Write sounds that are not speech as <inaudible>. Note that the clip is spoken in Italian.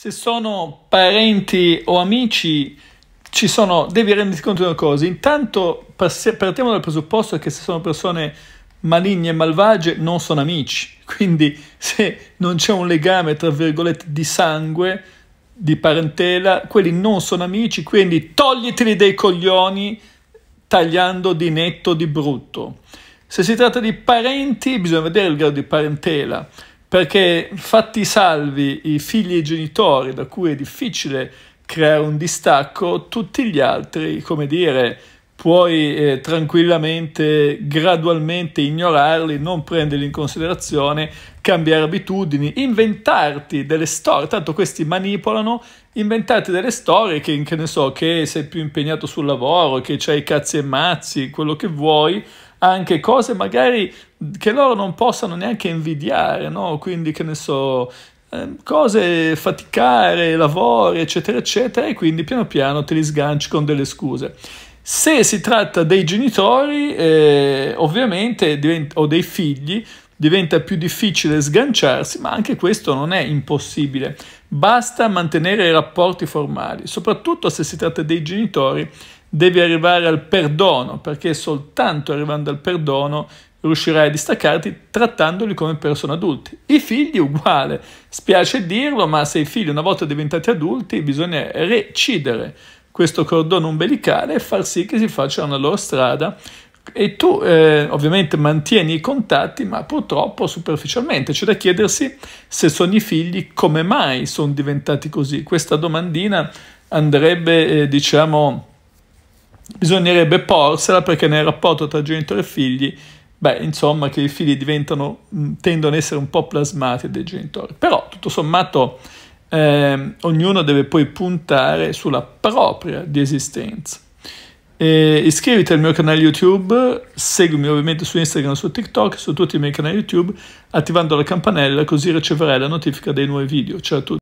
se sono parenti o amici, ci sono, devi renderti conto di una cosa. Intanto partiamo dal presupposto che se sono persone maligne e malvagie non sono amici. <laughs> Quindi se non c'è un legame, tra virgolette, di sangue, di parentela, quelli non sono amici, quindi togliteli dei coglioni tagliando di netto di brutto. Se si tratta di parenti, bisogna vedere il grado di parentela perché fatti salvi i figli e i genitori da cui è difficile creare un distacco, tutti gli altri, come dire, puoi eh, tranquillamente, gradualmente ignorarli, non prenderli in considerazione, cambiare abitudini, inventarti delle storie, tanto questi manipolano, inventarti delle storie che, che ne so, che sei più impegnato sul lavoro, che c'hai cazzi e mazzi, quello che vuoi, anche cose magari che loro non possano neanche invidiare, no? quindi che ne so, ehm, cose, faticare, lavori, eccetera, eccetera, e quindi piano piano te li sganci con delle scuse. Se si tratta dei genitori, eh, ovviamente, diventa, o dei figli, diventa più difficile sganciarsi, ma anche questo non è impossibile. Basta mantenere i rapporti formali, soprattutto se si tratta dei genitori devi arrivare al perdono, perché soltanto arrivando al perdono riuscirai a distaccarti trattandoli come persone adulti. I figli uguale, spiace dirlo, ma se i figli una volta diventati adulti bisogna recidere questo cordone umbilicale e far sì che si facciano la loro strada e tu eh, ovviamente mantieni i contatti, ma purtroppo superficialmente. C'è da chiedersi se sono i figli, come mai sono diventati così. Questa domandina andrebbe, eh, diciamo, bisognerebbe porsela perché nel rapporto tra genitori e figli, beh, insomma, che i figli diventano, tendono ad essere un po' plasmati dai genitori. Però, tutto sommato, eh, ognuno deve poi puntare sulla propria di esistenza. E iscriviti al mio canale YouTube, seguimi ovviamente su Instagram, su TikTok, su tutti i miei canali YouTube, attivando la campanella così riceverai la notifica dei nuovi video. Ciao a tutti.